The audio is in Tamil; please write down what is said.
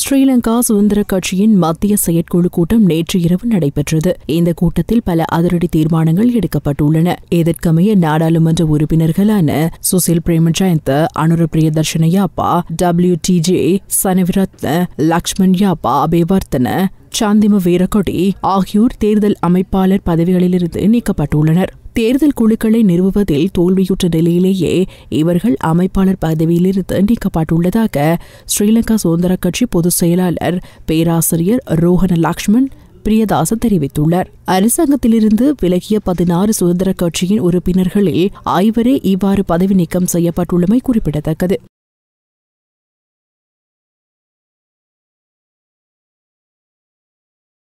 ஸ்ரீலங்கா சுதந்திர கட்சியின் மத்திய செயற்குழு கூட்டம் நேற்று இரவு நடைபெற்றது இந்த கூட்டத்தில் பல அதிரடி தீர்மானங்கள் எடுக்கப்பட்டுள்ளன இதற்கமைய நாடாளுமன்ற உறுப்பினர்களான Susil Premajayantha Anura Priyadarshana Yapa W D J Senaviratne Lakshman Yapa Abeywardena Shanthima Weerakody ஆகியோர் தேர்தல் அமைப்பாளர் பதவிகளிலிருந்து நீக்கப்பட்டுள்ளனர் தேர்தல் குழுக்களை நிறுவுவதில் தோல்வியுற்ற நிலையிலேயே இவர்கள் அமைப்பாளர் பதவியிலிருந்து நீக்கப்பட்டுள்ளதாக ஸ்ரீலங்கா சுதந்திர கட்சி பொதுச் செயலாளர் பேராசிரியர் ரோஹன லக்ஷ்மண் பிரியதாசன் தெரிவித்துள்ளார் அரசாங்கத்திலிருந்து விலகிய பதினாறு சுதந்திர கட்சியின் உறுப்பினர்களில் ஐவரே இவ்வாறு பதவி நீக்கம் செய்யப்பட்டுள்ளமை குறிப்பிடத்தக்கது